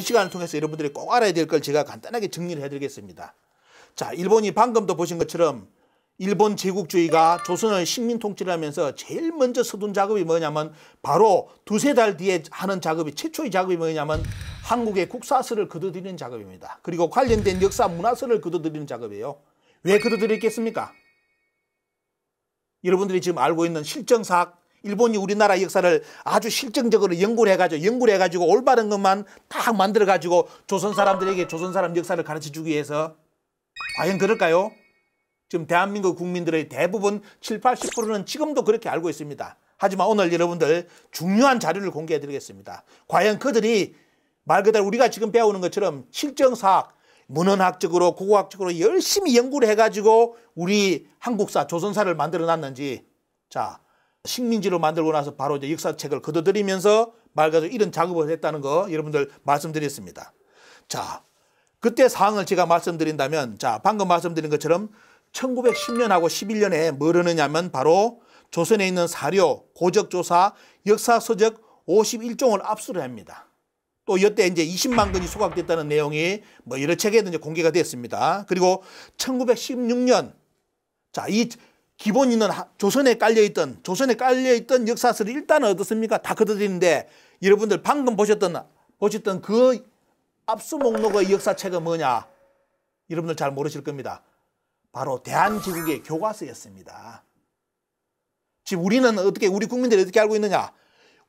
이 시간을 통해서 여러분들이 꼭 알아야 될 걸 제가 간단하게 정리를 해드리겠습니다. 자, 일본이 방금도 보신 것처럼 일본 제국주의가 조선을 식민 통치를 하면서 제일 먼저 서둔 작업이 뭐냐면 바로 두세 달 뒤에 하는 작업이 최초의 작업이 뭐냐면 한국의 국사서를 거둬들이는 작업입니다. 그리고 관련된 역사 문화서를 거둬들이는 작업이에요. 왜거둬들이겠습니까 여러분들이 지금 알고 있는 실정사학 일본이 우리나라 역사를 아주 실증적으로 연구를 해가지고 연구를 해가지고 올바른 것만 딱 만들어가지고 조선 사람들에게 조선 사람 역사를 가르쳐주기 위해서 과연 그럴까요? 지금 대한민국 국민들의 대부분 7, 80%는 지금도 그렇게 알고 있습니다. 하지만 오늘 여러분들 중요한 자료를 공개해드리겠습니다. 과연 그들이 말 그대로 우리가 지금 배우는 것처럼 실정사학, 문헌학적으로 고고학적으로 열심히 연구를 해가지고 우리 한국사, 조선사를 만들어놨는지 자 식민지로 만들고 나서 바로 이제 역사책을 거둬들이면서 말 그대로 이런 작업을 했다는 거 여러분들 말씀드렸습니다. 자, 그때 사항을 제가 말씀드린다면 자, 방금 말씀드린 것처럼 1910년하고 11년에 뭘 뭐 하느냐면 바로 조선에 있는 사료, 고적조사, 역사서적 51종을 압수를 합니다. 또 이때 이제 20만 건이 소각됐다는 내용이 뭐 여러 책에 공개가 되었습니다 그리고 1916년 자, 이 기본 있는 조선에 깔려있던 조선에 깔려있던 역사서를 일단은 어떻습니까? 다 걷어들이는데 여러분들 방금 보셨던 보셨던 그 압수 목록의 역사책은 뭐냐? 여러분들 잘 모르실 겁니다. 바로 대한제국의 교과서였습니다. 지금 우리는 어떻게 우리 국민들이 어떻게 알고 있느냐?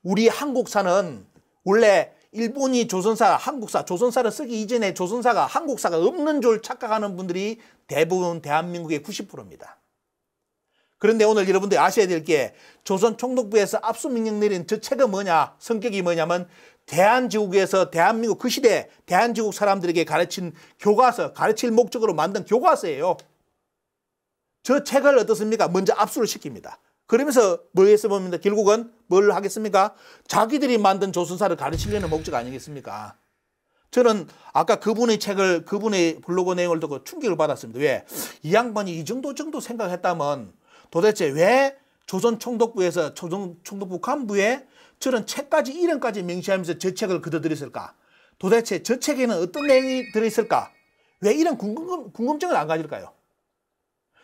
우리 한국사는 원래 일본이 조선사, 한국사, 조선사를 쓰기 이전에 조선사가 한국사가 없는 줄 착각하는 분들이 대부분 대한민국의 90%입니다. 그런데 오늘 여러분들 아셔야 될 게 조선 총독부에서 압수명령 내린 저 책은 뭐냐 성격이 뭐냐면 대한제국에서 대한민국 그 시대 대한제국 사람들에게 가르친 교과서 가르칠 목적으로 만든 교과서예요. 저 책을 어떻습니까? 먼저 압수를 시킵니다. 그러면서 뭘 뭐 했습니까? 결국은 뭘 하겠습니까? 자기들이 만든 조선사를 가르치려는 목적 아니겠습니까? 저는 아까 그분의 책을 그분의 블로그 내용을 듣고 충격을 받았습니다. 왜? 이 양반이 이 정도 정도 생각했다면 도대체 왜 조선 총독부에서 조선 총독부 간부에 저런 책까지 이름까지 명시하면서 저 책을 그둬드렸을까 도대체 저 책에는 어떤 내용이 들어있을까? 왜 이런 궁금, 궁금증을 안 가질까요?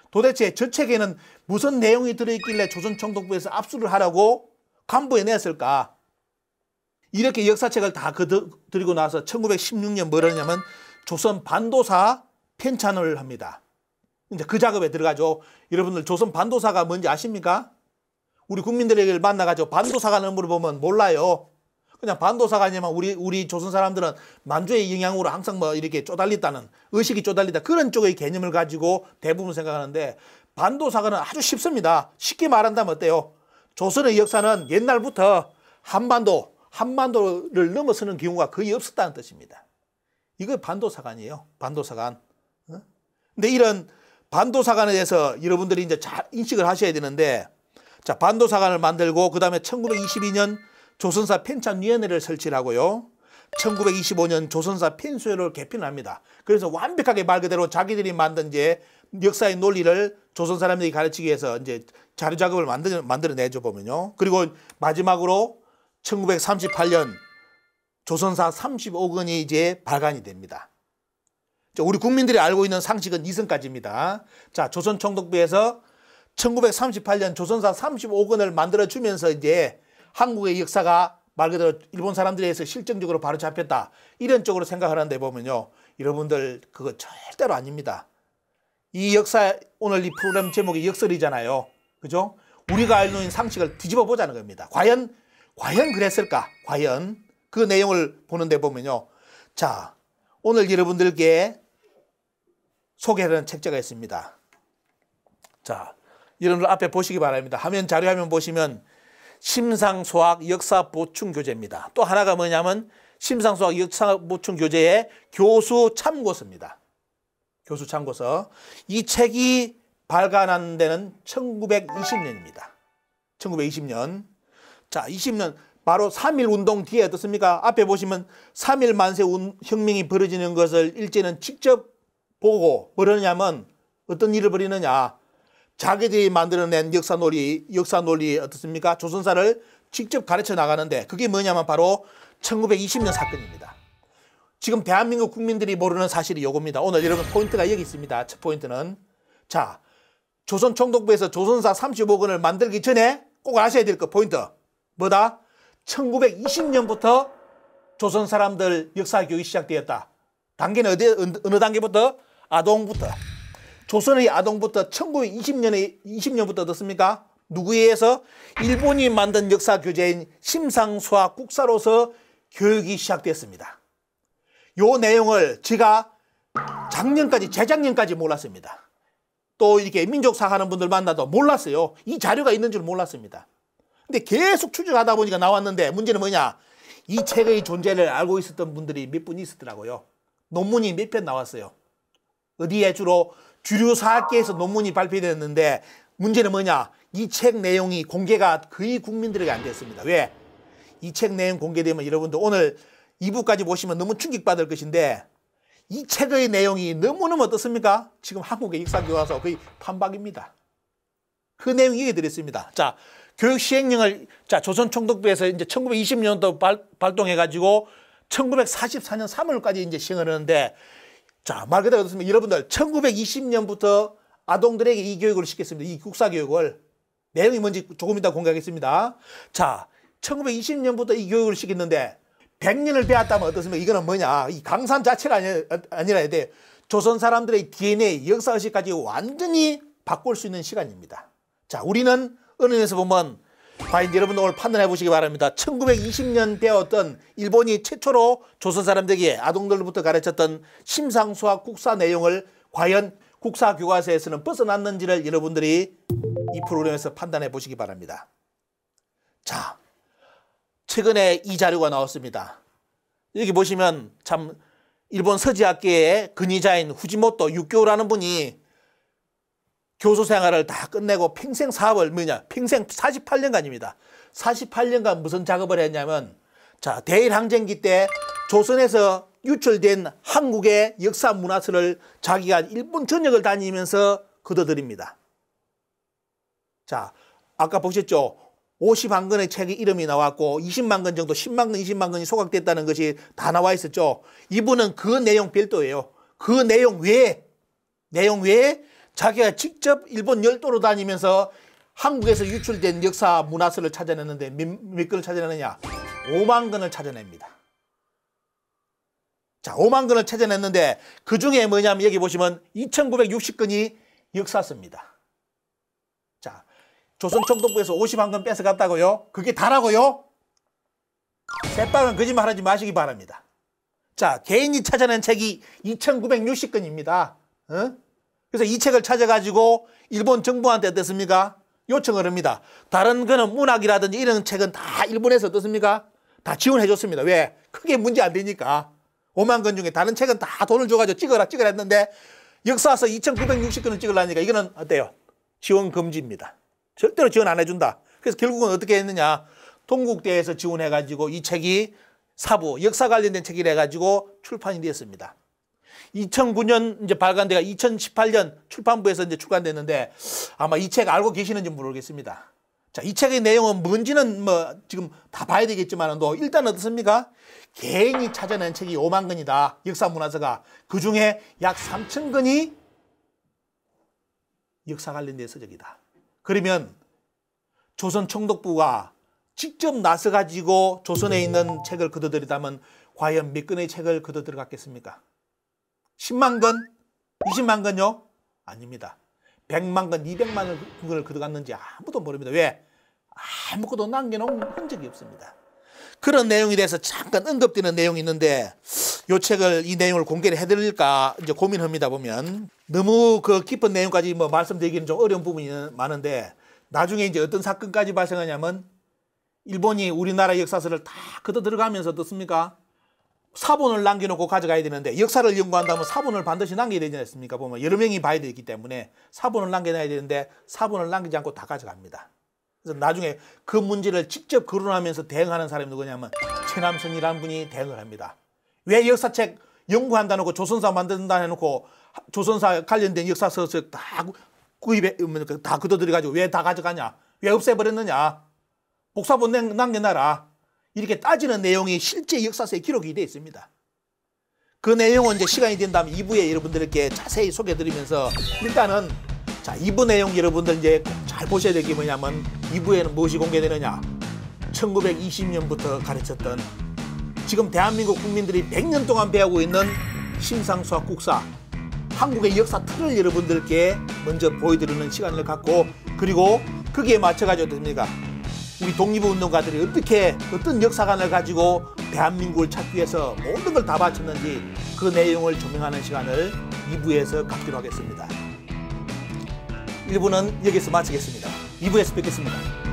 도대체 저 책에는 무슨 내용이 들어있길래 조선 총독부에서 압수를 하라고 간부에 냈을까? 이렇게 역사책을 다그거드리고 나서 1916년 뭐라냐면 조선 반도사 편찬을 합니다. 이제 그 작업에 들어가죠. 여러분들 조선 반도사가 뭔지 아십니까? 우리 국민들에게 만나가지고 반도사관을 물어보면 몰라요. 그냥 반도사가 아니면 우리 우리 조선 사람들은 만주의 영향으로 항상 뭐 이렇게 쪼달리다는 의식이 쪼달리다 그런 쪽의 개념을 가지고 대부분 생각하는데 반도사가는 아주 쉽습니다. 쉽게 말한다면 어때요? 조선의 역사는 옛날부터 한반도, 한반도를 넘어서는 경우가 거의 없었다는 뜻입니다. 이거 반도사관이에요. 반도사관. 근데 이런 반도사관에 대해서 여러분들이 이제 잘 인식을 하셔야 되는데 자 반도사관을 만들고 그 다음에 1922년 조선사 편찬위원회를 설치하고요. 1925년 조선사 펜수회를 개편합니다. 그래서 완벽하게 말 그대로 자기들이 만든 이제 역사의 논리를 조선 사람들이 가르치기 위해서 이제 자료 작업을 만들, 만들어내죠 보면요. 그리고 마지막으로 1938년 조선사 3 5권이 이제 발간이 됩니다. 우리 국민들이 알고 있는 상식은 2승까지입니다 자, 조선총독부에서 1938년 조선사 3 5권을 만들어주면서 이제 한국의 역사가 말 그대로 일본 사람들에 의해서 실정적으로 바로 잡혔다. 이런 쪽으로 생각하는데 보면요. 여러분들 그거 절대로 아닙니다. 이 역사 오늘 이 프로그램 제목이 역설이잖아요. 그죠? 우리가 알고 있는 상식을 뒤집어 보자는 겁니다. 과연 과연 그랬을까? 과연 그 내용을 보는데 보면요. 자, 오늘 여러분들께 소개하는 책자가 있습니다. 자, 여러분들 앞에 보시기 바랍니다. 화면 자료 화면 보시면 심상소학 역사 보충 교재입니다. 또 하나가 뭐냐면 심상소학 역사 보충 교재의 교수 참고서입니다. 교수 참고서. 이 책이 발간한 데는 1920년입니다. 1920년. 자, 20년. 바로 3일 운동 뒤에 어떻습니까? 앞에 보시면 3일 만세 운, 혁명이 벌어지는 것을 일제는 직접 보고 뭐라냐면 어떤 일을 벌이느냐. 자기들이 만들어낸 역사 논리, 역사 논리 어떻습니까? 조선사를 직접 가르쳐 나가는데 그게 뭐냐면 바로 1920년 사건입니다. 지금 대한민국 국민들이 모르는 사실이 요겁니다. 오늘 여러분 포인트가 여기 있습니다. 첫 포인트는 자 조선총독부에서 조선사 3 5권을 만들기 전에 꼭 아셔야 될거 포인트 뭐다? 1920년부터 조선 사람들 역사 교육이 시작되었다. 단계는 어디, 어느 단계부터? 아동부터 조선의 아동부터 1920년에 20년부터 어떻습니까? 누구에 서 일본이 만든 역사 교재인 심상수학 국사로서 교육이 시작됐습니다. 요 내용을 제가 작년까지 재작년까지 몰랐습니다. 또 이렇게 민족사 하는 분들 만나도 몰랐어요. 이 자료가 있는 줄 몰랐습니다. 근데 계속 추적하다 보니까 나왔는데 문제는 뭐냐? 이 책의 존재를 알고 있었던 분들이 몇분 있었더라고요. 논문이 몇 편 나왔어요. 어디에 주로 주류사학계에서 논문이 발표됐는데 문제는 뭐냐? 이 책 내용이 공개가 거의 국민들에게 안 됐습니다. 왜? 이 책 내용 공개되면 여러분들 오늘 2부까지 보시면 너무 충격받을 것인데 이 책의 내용이 너무너무 어떻습니까? 지금 한국의 익사교화서 거의 판박입니다. 그 내용이 이게 들었습니다. 자, 교육 시행령을 자, 조선총독부에서 이제 1920년도 발, 발동해가지고 1944년 3월까지 이제 시행을 하는데 자, 말 그대로 그렇습니다. 여러분들, 1920년부터 아동들에게 이 교육을 시켰습니다. 이 국사 교육을. 내용이 뭔지 조금 이따 공개하겠습니다. 자, 1920년부터 이 교육을 시켰는데 100년을 배웠다면 어떻습니까? 이거는 뭐냐? 이 강산 자체가 아니, 아니라 돼. 조선 사람들의 DNA, 역사의식까지 완전히 바꿀 수 있는 시간입니다. 자, 우리는 어느 면에서 보면 과연 여러분 오늘 판단해 보시기 바랍니다. 1920년대 어떤 일본이 최초로 조선 사람들에게 아동들로부터 가르쳤던 심상수학 국사 내용을 과연 국사 교과서에서는 벗어났는지를 여러분들이 이 프로그램에서 판단해 보시기 바랍니다. 자, 최근에 이 자료가 나왔습니다. 여기 보시면 참 일본 서지학계의 근위자인 후지모토 육교라는 분이 교수 생활을 다 끝내고 평생 사업을 뭐냐 평생 48년간입니다. 48년간 무슨 작업을 했냐면 자 대일 항쟁기 때 조선에서 유출된 한국의 역사 문화서를 자기가 일본 전역을 다니면서 거둬들입니다. 자 아까 보셨죠? 50만 권의 책이 이름이 나왔고 20만 권 정도 10만 권 20만 권이 소각됐다는 것이 다 나와 있었죠. 이분은 그 내용 별도예요. 그 내용 외에 내용 외에 자기가 직접 일본 열도로 다니면서 한국에서 유출된 역사 문화서를 찾아냈는데 몇, 몇 건을 찾아내느냐? 5만 건을 찾아냅니다. 자, 5만 건을 찾아냈는데 그 중에 뭐냐면 여기 보시면 2,960건이 역사서입니다. 자, 조선총독부에서 5 0만건 뺏어갔다고요? 그게 다라고요? 새빵은 거짓말하지 마시기 바랍니다. 자, 개인이 찾아낸 책이 2,960건입니다. 어? 그래서 이 책을 찾아가지고 일본 정부한테 어땠습니까? 요청을 합니다. 다른 거는 문학이라든지 이런 책은 다 일본에서 어떻습니까? 다 지원해 줬습니다. 왜? 크게 문제 안 되니까. 5만 건 중에 다른 책은 다 돈을 줘가지고 찍어라 찍어라 했는데 역사서 2 9 6 0건을 찍으려니까 이거는 어때요? 지원 금지입니다. 절대로 지원 안 해준다. 그래서 결국은 어떻게 했느냐. 동국대에서 지원해가지고 이 책이 사부, 역사 관련된 책이라 해가지고 출판이 되었습니다. 2009년 이제 발간돼가 2018년 출판부에서 이제 출간됐는데 아마 이 책 알고 계시는지 모르겠습니다. 자, 이 책의 내용은 뭔지는 뭐 지금 다 봐야 되겠지만 도 일단 어떻습니까? 개인이 찾아낸 책이 5만 권이다. 역사 문화서가 그 중에 약 3천 권이 역사 관련된 서적이다. 그러면 조선 총독부가 직접 나서 가지고 조선에 있는 책을 거둬들이다면 과연 몇 권의 책을 거둬들어갔겠습니까? 10만 건? 20만 건요? 아닙니다. 100만 건, 200만 건을 들어갔는지 아무도 모릅니다. 왜? 아무것도 남겨놓은 흔적이 없습니다. 그런 내용에 대해서 잠깐 언급되는 내용이 있는데 요 책을 이 내용을 공개를 해드릴까 이제 고민합니다 보면 너무 그 깊은 내용까지 뭐 말씀드리기는 좀 어려운 부분이 많은데 나중에 이제 어떤 사건까지 발생하냐면 일본이 우리나라 역사서를 다 걷어 들어가면서 어떻습니까? 사본을 남겨놓고 가져가야 되는데 역사를 연구한다면 사본을 반드시 남겨야 되지 않습니까? 보면 여러 명이 봐야 되기 때문에 사본을 남겨놔야 되는데 사본을 남기지 않고 다 가져갑니다. 그래서 나중에 그 문제를 직접 거론하면서 대응하는 사람이 누구냐면 최남선이라는 분이 대응을 합니다. 왜 역사책 연구한다 놓고 조선사 만든다 해놓고 조선사 관련된 역사서적 다 구입해 음, 그 다 걷어들여가지고 왜 다 가져가냐? 왜 없애버렸느냐? 복사본 남겨놔라. 이렇게 따지는 내용이 실제 역사서에 기록이 되어 있습니다. 그 내용은 이제 시간이 된다면 2부에 여러분들께 자세히 소개드리면서 해 일단은 자 2부 내용 여러분들 이제 잘 보셔야 될 게 뭐냐면 2부에는 무엇이 공개되느냐 1920년부터 가르쳤던 지금 대한민국 국민들이 100년 동안 배우고 있는 심상수학 국사 한국의 역사 틀을 여러분들께 먼저 보여드리는 시간을 갖고 그리고 거기에 맞춰가지고 됩니다 우리 독립운동가들이 어떻게 어떤 역사관을 가지고 대한민국을 찾기 위해서 모든 걸 다 바쳤는지 그 내용을 조명하는 시간을 2부에서 갖기로 하겠습니다. 1부는 여기서 마치겠습니다. 2부에서 뵙겠습니다.